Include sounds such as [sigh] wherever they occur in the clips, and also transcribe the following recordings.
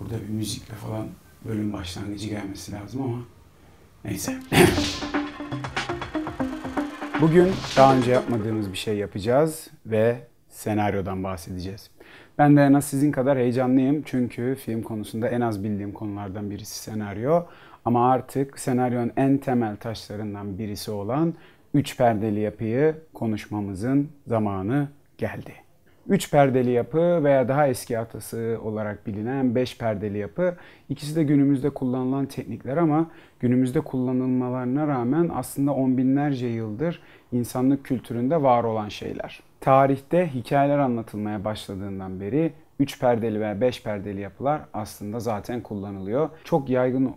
Burada bir müzikle falan bölüm başlangıcı gelmesi lazım ama neyse. [laughs] Bugün daha önce yapmadığımız bir şey yapacağız ve senaryodan bahsedeceğiz. Ben de en az sizin kadar heyecanlıyım çünkü film konusunda en az bildiğim konulardan birisi senaryo. Ama artık senaryonun en temel taşlarından birisi olan üç perdeli yapıyı konuşmamızın zamanı geldi. 3 perdeli yapı veya daha eski atası olarak bilinen 5 perdeli yapı. İkisi de günümüzde kullanılan teknikler ama günümüzde kullanılmalarına rağmen aslında on binlerce yıldır insanlık kültüründe var olan şeyler. Tarihte hikayeler anlatılmaya başladığından beri 3 perdeli veya 5 perdeli yapılar aslında zaten kullanılıyor. Çok yaygın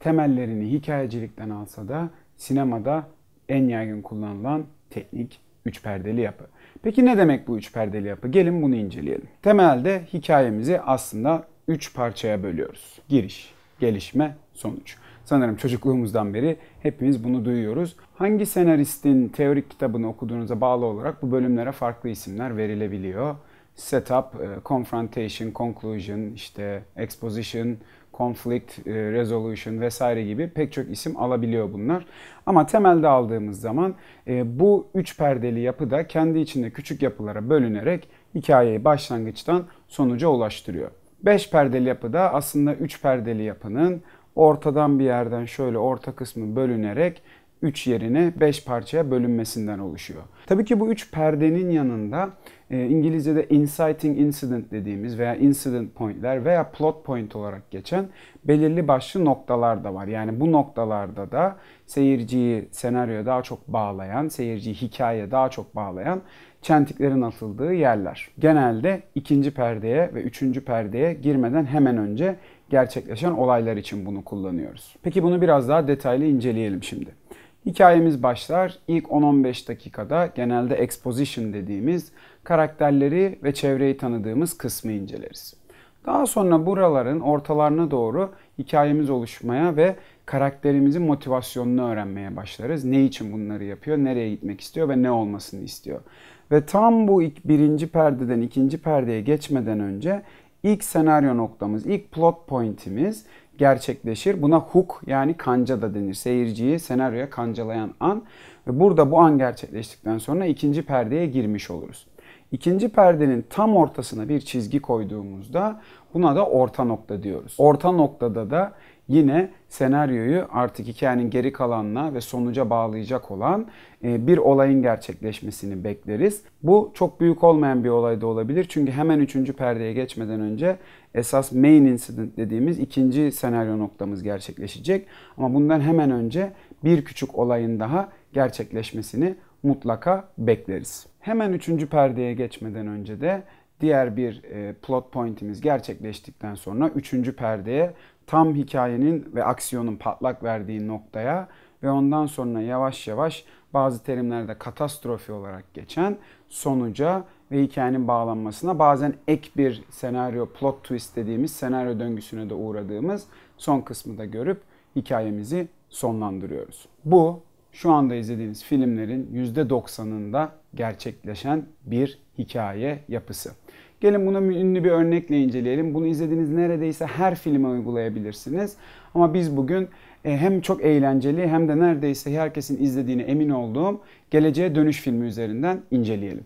temellerini hikayecilikten alsa da sinemada en yaygın kullanılan teknik üç perdeli yapı. Peki ne demek bu üç perdeli yapı? Gelin bunu inceleyelim. Temelde hikayemizi aslında üç parçaya bölüyoruz. Giriş, gelişme, sonuç. Sanırım çocukluğumuzdan beri hepimiz bunu duyuyoruz. Hangi senaristin teorik kitabını okuduğunuza bağlı olarak bu bölümlere farklı isimler verilebiliyor. Setup, e, confrontation, conclusion, işte exposition, conflict e, resolution vesaire gibi pek çok isim alabiliyor bunlar. Ama temelde aldığımız zaman e, bu üç perdeli yapıda kendi içinde küçük yapılara bölünerek hikayeyi başlangıçtan sonuca ulaştırıyor. Beş perdeli yapıda aslında üç perdeli yapının ortadan bir yerden şöyle orta kısmı bölünerek üç yerine beş parçaya bölünmesinden oluşuyor. Tabii ki bu üç perdenin yanında ee, İngilizce'de inciting incident dediğimiz veya incident pointler veya plot point olarak geçen belirli başlı noktalar da var. Yani bu noktalarda da seyirciyi senaryoya daha çok bağlayan, seyirciyi hikayeye daha çok bağlayan çentiklerin atıldığı yerler. Genelde ikinci perdeye ve üçüncü perdeye girmeden hemen önce gerçekleşen olaylar için bunu kullanıyoruz. Peki bunu biraz daha detaylı inceleyelim şimdi. Hikayemiz başlar. İlk 10-15 dakikada genelde exposition dediğimiz karakterleri ve çevreyi tanıdığımız kısmı inceleriz. Daha sonra buraların ortalarına doğru hikayemiz oluşmaya ve karakterimizin motivasyonunu öğrenmeye başlarız. Ne için bunları yapıyor, nereye gitmek istiyor ve ne olmasını istiyor. Ve tam bu ilk birinci perdeden ikinci perdeye geçmeden önce ilk senaryo noktamız, ilk plot pointimiz gerçekleşir. Buna hook yani kanca da denir. Seyirciyi senaryoya kancalayan an. Ve burada bu an gerçekleştikten sonra ikinci perdeye girmiş oluruz. İkinci perdenin tam ortasına bir çizgi koyduğumuzda buna da orta nokta diyoruz. Orta noktada da yine senaryoyu artık hikayenin geri kalanına ve sonuca bağlayacak olan e, bir olayın gerçekleşmesini bekleriz. Bu çok büyük olmayan bir olay da olabilir. Çünkü hemen üçüncü perdeye geçmeden önce esas main incident dediğimiz ikinci senaryo noktamız gerçekleşecek. Ama bundan hemen önce bir küçük olayın daha gerçekleşmesini mutlaka bekleriz. Hemen üçüncü perdeye geçmeden önce de diğer bir e, plot pointimiz gerçekleştikten sonra üçüncü perdeye tam hikayenin ve aksiyonun patlak verdiği noktaya ve ondan sonra yavaş yavaş bazı terimlerde katastrofi olarak geçen sonuca ve hikayenin bağlanmasına bazen ek bir senaryo plot twist dediğimiz senaryo döngüsüne de uğradığımız son kısmı da görüp hikayemizi sonlandırıyoruz. Bu şu anda izlediğiniz filmlerin %90'ında gerçekleşen bir hikaye yapısı. Gelin bunu ünlü bir örnekle inceleyelim. Bunu izlediğiniz neredeyse her filme uygulayabilirsiniz. Ama biz bugün e, hem çok eğlenceli hem de neredeyse herkesin izlediğine emin olduğum Geleceğe Dönüş filmi üzerinden inceleyelim.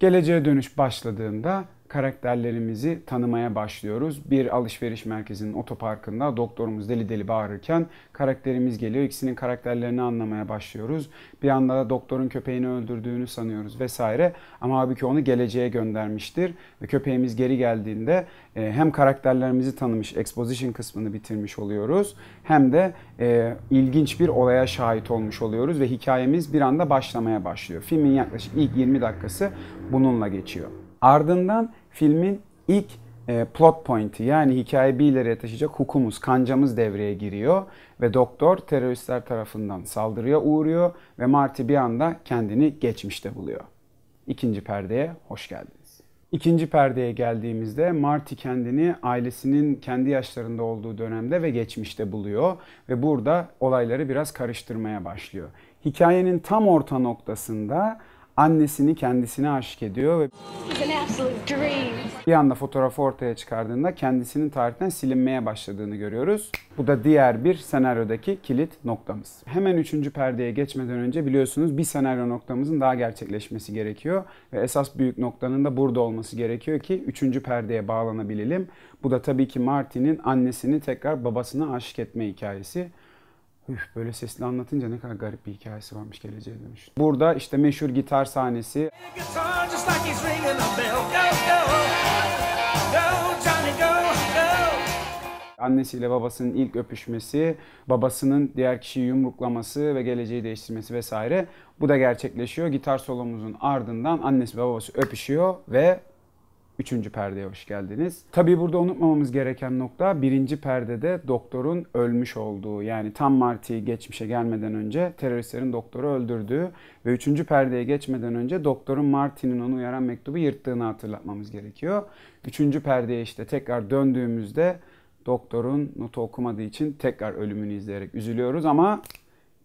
Geleceğe Dönüş başladığında karakterlerimizi tanımaya başlıyoruz. Bir alışveriş merkezinin otoparkında doktorumuz deli deli bağırırken karakterimiz geliyor. İkisinin karakterlerini anlamaya başlıyoruz. Bir anda da doktorun köpeğini öldürdüğünü sanıyoruz vesaire. Ama halbuki onu geleceğe göndermiştir. Ve köpeğimiz geri geldiğinde e, hem karakterlerimizi tanımış, exposition kısmını bitirmiş oluyoruz. Hem de e, ilginç bir olaya şahit olmuş oluyoruz ve hikayemiz bir anda başlamaya başlıyor. Filmin yaklaşık ilk 20 dakikası bununla geçiyor. Ardından filmin ilk e, plot pointi yani hikaye bir ileriye taşıyacak hukumuz, kancamız devreye giriyor ve doktor teröristler tarafından saldırıya uğruyor ve Marty bir anda kendini geçmişte buluyor. İkinci perdeye hoş geldiniz. İkinci perdeye geldiğimizde Marty kendini ailesinin kendi yaşlarında olduğu dönemde ve geçmişte buluyor ve burada olayları biraz karıştırmaya başlıyor. Hikayenin tam orta noktasında annesini kendisine aşık ediyor ve bir anda fotoğrafı ortaya çıkardığında kendisinin tarihten silinmeye başladığını görüyoruz. Bu da diğer bir senaryodaki kilit noktamız. Hemen üçüncü perdeye geçmeden önce biliyorsunuz bir senaryo noktamızın daha gerçekleşmesi gerekiyor ve esas büyük noktanın da burada olması gerekiyor ki üçüncü perdeye bağlanabilelim. Bu da tabii ki Martin'in annesini tekrar babasına aşık etme hikayesi. Üf böyle sesli anlatınca ne kadar garip bir hikayesi varmış geleceğe dönüş. Burada işte meşhur gitar sahnesi. Annesiyle babasının ilk öpüşmesi, babasının diğer kişiyi yumruklaması ve geleceği değiştirmesi vesaire. Bu da gerçekleşiyor. Gitar solomuzun ardından annesi ve babası öpüşüyor ve Üçüncü perdeye hoş geldiniz. Tabii burada unutmamamız gereken nokta birinci perdede doktorun ölmüş olduğu. Yani tam Marty'yi geçmişe gelmeden önce teröristlerin doktoru öldürdüğü ve üçüncü perdeye geçmeden önce doktorun Marti'nin onu uyaran mektubu yırttığını hatırlatmamız gerekiyor. Üçüncü perdeye işte tekrar döndüğümüzde doktorun notu okumadığı için tekrar ölümünü izleyerek üzülüyoruz ama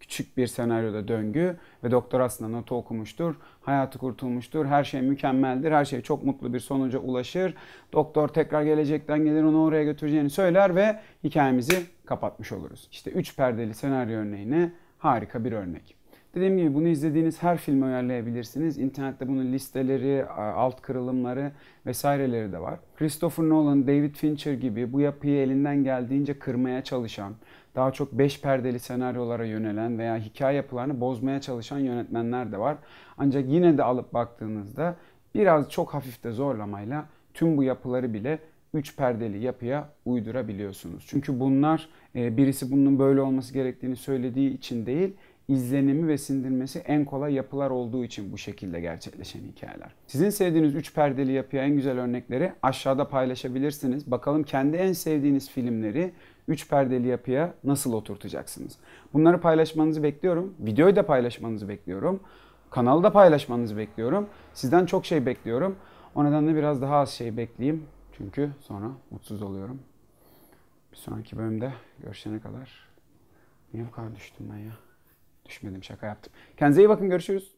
küçük bir senaryoda döngü ve doktor aslında notu okumuştur. Hayatı kurtulmuştur. Her şey mükemmeldir. Her şey çok mutlu bir sonuca ulaşır. Doktor tekrar gelecekten gelir onu oraya götüreceğini söyler ve hikayemizi kapatmış oluruz. İşte üç perdeli senaryo örneğine harika bir örnek. Dediğim gibi bunu izlediğiniz her filmi uyarlayabilirsiniz. İnternette bunun listeleri, alt kırılımları vesaireleri de var. Christopher Nolan, David Fincher gibi bu yapıyı elinden geldiğince kırmaya çalışan, daha çok beş perdeli senaryolara yönelen veya hikaye yapılarını bozmaya çalışan yönetmenler de var. Ancak yine de alıp baktığınızda biraz çok hafif de zorlamayla tüm bu yapıları bile üç perdeli yapıya uydurabiliyorsunuz. Çünkü bunlar e, birisi bunun böyle olması gerektiğini söylediği için değil, izlenimi ve sindirmesi en kolay yapılar olduğu için bu şekilde gerçekleşen hikayeler. Sizin sevdiğiniz üç perdeli yapıya en güzel örnekleri aşağıda paylaşabilirsiniz. Bakalım kendi en sevdiğiniz filmleri üç perdeli yapıya nasıl oturtacaksınız? Bunları paylaşmanızı bekliyorum. Videoyu da paylaşmanızı bekliyorum. Kanalı da paylaşmanızı bekliyorum. Sizden çok şey bekliyorum. O nedenle biraz daha az şey bekleyeyim. Çünkü sonra mutsuz oluyorum. Bir sonraki bölümde görüşene kadar. Niye bu kadar düştüm ben ya? Düşmedim şaka yaptım. Kendinize iyi bakın görüşürüz.